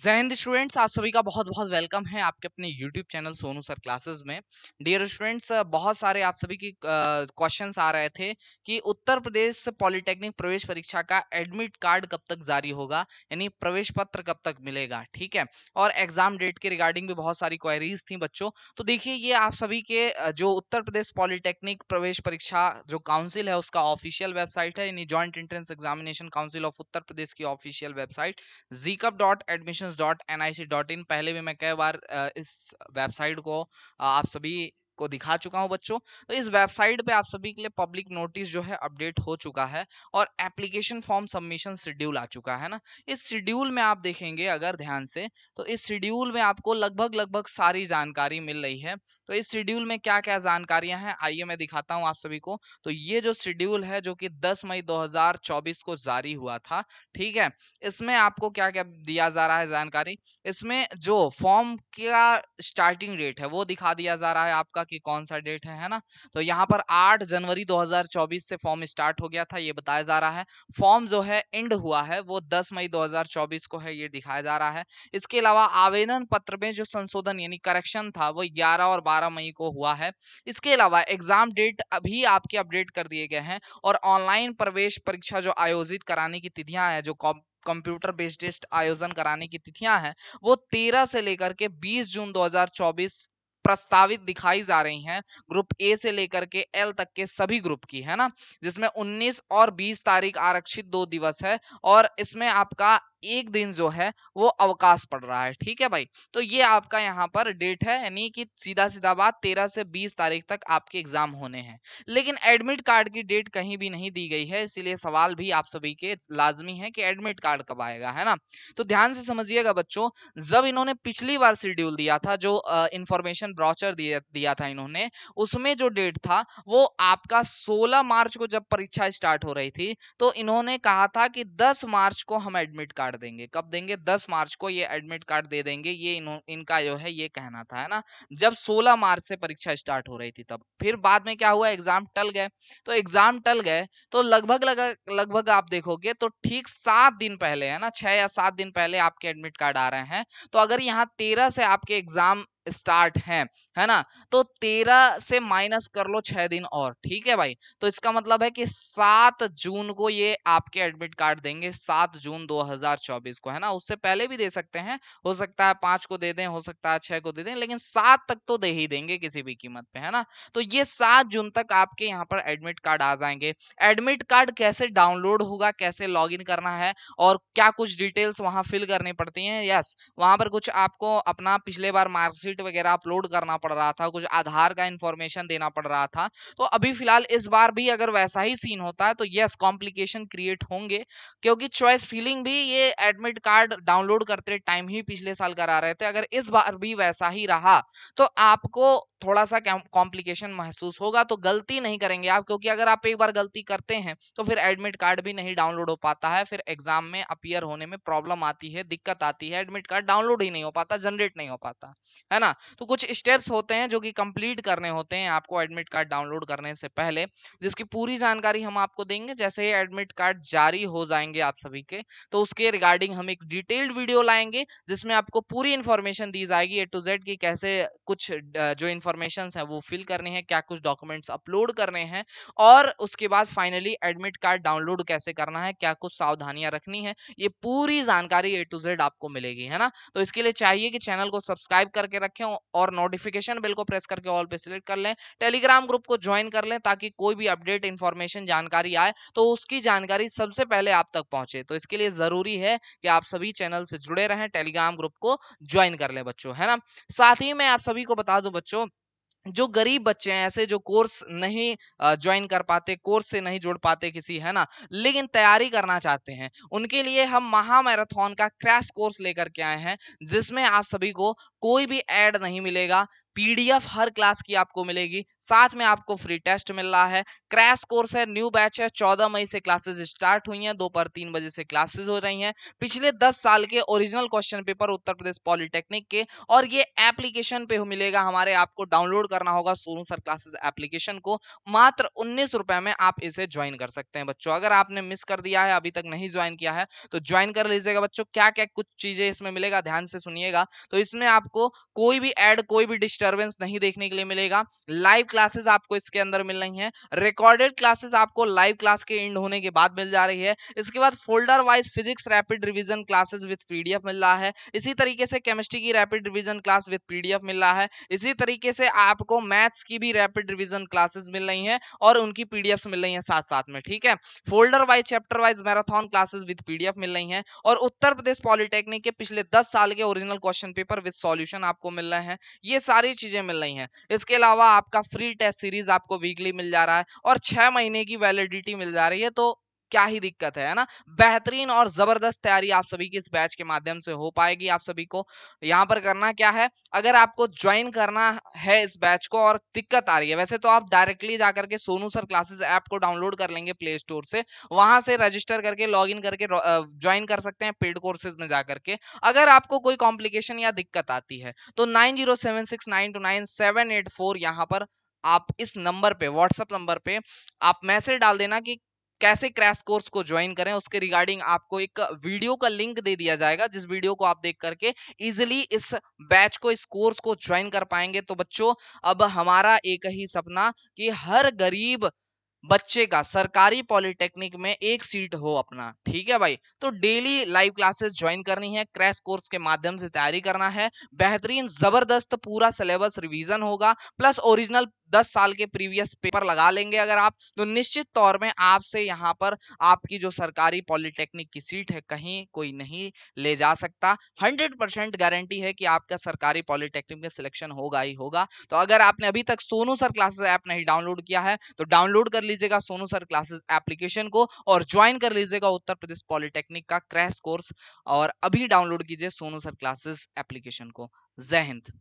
Jain students आप सभी का बहुत बहुत वेलकम है आपके अपने YouTube channel Sonu sir classes में डियर स्टूडेंट्स बहुत सारे आप सभी की क्वेश्चंस आ रहे थे कि उत्तर प्रदेश पॉलिटेक्निक प्रवेश परीक्षा का एडमिट कार्ड कब तक जारी होगा यानी प्रवेश पत्र कब तक मिलेगा ठीक है और एग्जाम डेट के रिगार्डिंग भी बहुत सारी क्वायरीज थी बच्चों तो देखिए ये आप सभी के जो उत्तर प्रदेश पॉलिटेक्निक प्रवेश परीक्षा जो काउंसिल है उसका ऑफिशियल वेबसाइट है यानी joint entrance examination council of Uttar Pradesh की official website JEECUP dot admission admission पहले भी मैं कई बार इस वेबसाइट को आप सभी आपको दिखा चुका हूँ बच्चों तो इस वेबसाइट पे आप सभी के लिए पब्लिक नोटिस जो है अपडेट हो चुका है और एप्लीकेशन फॉर्म सबमिशन शेड्यूल आ चुका है ना इस शेड्यूल में आप देखेंगे अगर ध्यान से तो इस शेड्यूल में आपको लगभग लगभग सारी जानकारी मिल रही है तो इस शेड्यूल में क्या क्या जानकारियां हैं आइए मैं दिखाता हूँ आप सभी को तो ये जो शेड्यूल है जो कि दस मई दो को जारी हुआ था ठीक है इसमें आपको क्या क्या दिया जा रहा है जानकारी इसमें जो फॉर्म का स्टार्टिंग रेट है वो दिखा दिया जा रहा है आपका कि कौन सा डेट है है ना तो यहाँ पर 8 जनवरी 2024 से फॉर्म स्टार्ट हो गया था ये बताया जा रहा है फॉर्म जो है एंड हुआ है वो 10 मई 2024 को है ये दिखाया जा रहा है इसके अलावा आवेदन पत्र में जो संशोधन यानी करेक्शन था वो ग्यारह और बारह मई को हुआ है इसके अलावा एग्जाम डेट अभी आपके अपडेट कर दिए गए हैं और ऑनलाइन प्रवेश परीक्षा जो आयोजित कराने की तिथियाँ हैं जो कंप्यूटर बेस्ड टेस्ट आयोजन कराने की तिथियां हैं वो 13 से लेकर के 20 जून 2024 प्रस्तावित दिखाई जा रही हैं ग्रुप ए से लेकर के एल तक के सभी ग्रुप की है ना जिसमें 19 और 20 तारीख आरक्षित दो दिवस है और इसमें आपका एक दिन जो है वो अवकाश पड़ रहा है ठीक है भाई तो ये आपका यहाँ पर डेट है यानी कि सीधा सीधा बात तेरह से बीस तारीख तक आपके एग्जाम होने हैं लेकिन एडमिट कार्ड की डेट कहीं भी नहीं दी गई है इसीलिए सवाल भी आप सभी के लाजमी है कि एडमिट कार्ड कब आएगा है ना तो ध्यान से समझिएगा बच्चों जब इन्होंने पिछली बार शेड्यूल दिया था जो इंफॉर्मेशन ब्राउचर दिया था इन्होंने उसमें जो डेट था वो आपका सोलह मार्च को जब परीक्षा स्टार्ट हो रही थी तो इन्होंने कहा था कि दस मार्च को हम एडमिट कार्ड कार्ड देंगे कब देंगे दस मार्च को ये एडमिट कार्ड दे देंगे ये इन, इनका जो है ये कहना था है ना जब सोलह मार्च से परीक्षा स्टार्ट हो रही थी तब फिर बाद में क्या हुआ एग्जाम टल गए तो एग्जाम टल गए तो लगभग लगभग आप देखोगे तो ठीक सात दिन पहले है ना छह या सात दिन पहले आपके एडमिट कार्ड आ रहे हैं तो अगर यहाँ तेरह से आपके एग्जाम स्टार्ट है है ना तो तेरह से माइनस कर लो छह दिन और ठीक है भाई तो इसका मतलब है कि सात जून को ये आपके एडमिट कार्ड देंगे सात जून 2024 को है ना उससे पहले भी दे सकते हैं हो सकता है पांच को दे दें हो सकता है छह को दे दें लेकिन सात तक तो दे ही देंगे किसी भी कीमत पे है ना तो ये सात जून तक आपके यहाँ पर एडमिट कार्ड आ जाएंगे एडमिट कार्ड कैसे डाउनलोड होगा कैसे लॉग करना है और क्या कुछ डिटेल्स वहां फिल करनी पड़ती है यस वहां पर कुछ आपको अपना पिछले बार मार्कशीट शीट वगैरह अपलोड करना पड़ रहा था कुछ आधार का इन्फॉर्मेशन देना पड़ रहा था तो अभी फिलहाल इस बार भी अगर वैसा ही सीन होता है तो यस कॉम्प्लिकेशन क्रिएट होंगे क्योंकि चॉइस फीलिंग भी ये एडमिट कार्ड डाउनलोड करते टाइम ही पिछले साल करा रहे थे अगर इस बार भी वैसा ही रहा तो आपको थोड़ा सा कॉम्प्लिकेशन महसूस होगा तो गलती नहीं करेंगे आप क्योंकि अगर आप एक बार गलती करते हैं तो फिर एडमिट कार्ड भी नहीं डाउनलोड हो पाता है फिर एग्जाम में अपियर होने में प्रॉब्लम आती है दिक्कत आती है एडमिट कार्ड डाउनलोड ही नहीं हो पाता जनरेट नहीं हो पाता है ना तो कुछ स्टेप्स होते हैं जो कि कंप्लीट करने होते हैं आपको एडमिट कार्ड डाउनलोड करने से पहले जिसकी पूरी जानकारी हम आपको देंगे जैसे ही एडमिट कार्ड जारी हो जाएंगे आप सभी के तो उसके रिगार्डिंग हम एक डिटेल्ड वीडियो लाएंगे जिसमें आपको पूरी इन्फॉर्मेशन दी जाएगी ए टू जेड की कैसे कुछ जो इन्फॉर्मेशन इन्फॉर्मेशन है वो फिल करने है क्या कुछ डॉक्यूमेंट्स अपलोड करने हैं और उसके बाद फाइनली एडमिट कार्ड डाउनलोड कैसे करना है क्या कुछ सावधानियां रखनी है ये पूरी जानकारी ए टू जेड आपको मिलेगी है ना तो इसके लिए चाहिए कि चैनल को सब्सक्राइब करके रखें और नोटिफिकेशन बिल को प्रेस करके ऑल पे सिलेक्ट कर लें टेलीग्राम ग्रुप को ज्वाइन कर लें ताकि कोई भी अपडेट इन्फॉर्मेशन जानकारी आए तो उसकी जानकारी सबसे पहले आप तक पहुंचे तो इसके लिए जरूरी है कि आप सभी चैनल से जुड़े रहें टेलीग्राम ग्रुप को ज्वाइन कर लें बच्चों है ना साथ ही मैं आप सभी को बता दूं बच्चों जो गरीब बच्चे हैं ऐसे जो कोर्स नहीं ज्वाइन कर पाते कोर्स से नहीं जुड़ पाते किसी है ना लेकिन तैयारी करना चाहते हैं उनके लिए हम महा का क्रैश कोर्स लेकर के आए हैं जिसमें आप सभी को कोई भी ऐड नहीं मिलेगा पीडीएफ हर क्लास की आपको मिलेगी साथ में आपको फ्री टेस्ट मिल रहा है क्रैश कोर्स है न्यू बैच है चौदह मई से क्लासेस स्टार्ट हुई हैं दोपहर तीन बजे से क्लासेस हो रही हैं पिछले दस साल के original question paper Uttar Pradesh polytechnic के और ये एप्लीकेशन पे मिलेगा हमारे आपको डाउनलोड करना होगा सोनू सर क्लासेस एप्लीकेशन को मात्र उन्नीस रुपए में आप इसे ज्वाइन कर सकते हैं बच्चों अगर आपने मिस कर दिया है अभी तक नहीं ज्वाइन किया है तो ज्वाइन कर लीजिएगा बच्चों क्या क्या कुछ चीजें इसमें मिलेगा ध्यान से सुनिएगा तो इसमें आपको कोई भी एड कोई भी डिस्ट डिस्टर्बेंस नहीं देखने के लिए मिलेगा लाइव क्लासेस आपको इसके अंदर मिल रही है रिकॉर्डेड क्लासेस आपको लाइव क्लास के एंड होने के बाद मिल जा रही है इसके बाद folder wise physics rapid revision classes with P मिल रहा है इसी तरीके से केमिस्ट्री की rapid revision class with P मिल रहा है इसी तरीके से आपको मैथ्स की भी रैपिड रिविजन क्लासेस मिल रही है और उनकी पीडीएफ मिल रही है साथ साथ में ठीक है folder wise chapter wise marathon classes with PDF मिल रही हैं और उत्तर प्रदेश पॉलिटेक्निक के पिछले दस साल के original question paper with solution आपको मिल रहे हैं ये सारी सारी चीज़ें मिल रही हैं इसके अलावा आपका फ्री टेस्ट सीरीज़ आपको वीकली मिल जा रहा है और छह महीने की वैलिडिटी मिल जा रही है तो क्या ही दिक्कत है ना बेहतरीन और जबरदस्त तैयारी आप सभी की इस बैच के माध्यम से हो पाएगी आप सभी को यहाँ पर करना क्या है अगर आपको ज्वाइन करना है इस बैच को और दिक्कत आ रही है वैसे तो आप डायरेक्टली जाकर के सोनू सर क्लासेस ऐप को डाउनलोड कर लेंगे प्ले स्टोर से वहां से रजिस्टर करके लॉग इन करके ज्वाइन कर सकते हैं पेड कोर्सेज में जाकर के अगर आपको कोई कॉम्प्लिकेशन या दिक्कत आती है तो nine zero seven six nine two nine seven eight four यहाँ पर आप इस नंबर पे व्हाट्सएप नंबर पे आप मैसेज डाल देना कि कैसे क्रैश कोर्स को ज्वाइन करें उसके रिगार्डिंग आपको एक वीडियो का लिंक दे दिया जाएगा जिस वीडियो को आप देख करके इजिली इस बैच को इस कोर्स को ज्वाइन कर पाएंगे तो बच्चों अब हमारा एक ही सपना कि हर गरीब बच्चे का सरकारी पॉलिटेक्निक में एक सीट हो अपना ठीक है भाई तो डेली लाइव क्लासेस ज्वाइन करनी है क्रैश कोर्स के माध्यम से तैयारी करना है बेहतरीन जबरदस्त पूरा सिलेबस रिवीजन होगा प्लस ओरिजिनल दस साल के प्रीवियस पेपर लगा लेंगे अगर आप तो निश्चित तौर में आपसे यहाँ पर आपकी जो सरकारी पॉलिटेक्निक की सीट है कहीं कोई नहीं ले जा सकता हंड्रेड परसेंट गारंटी है कि आपका सरकारी पॉलिटेक्निक में सिलेक्शन होगा ही होगा तो अगर आपने अभी तक सोनू सर क्लासेस ऐप नहीं डाउनलोड किया है तो डाउनलोड कर लीजिए लीजिएगा सोनू सर क्लासेस एप्लीकेशन को और ज्वाइन कर लीजिएगा उत्तर प्रदेश पॉलिटेक्निक का क्रैश कोर्स और अभी डाउनलोड कीजिए सोनू सर क्लासेस एप्लीकेशन को जय हिंद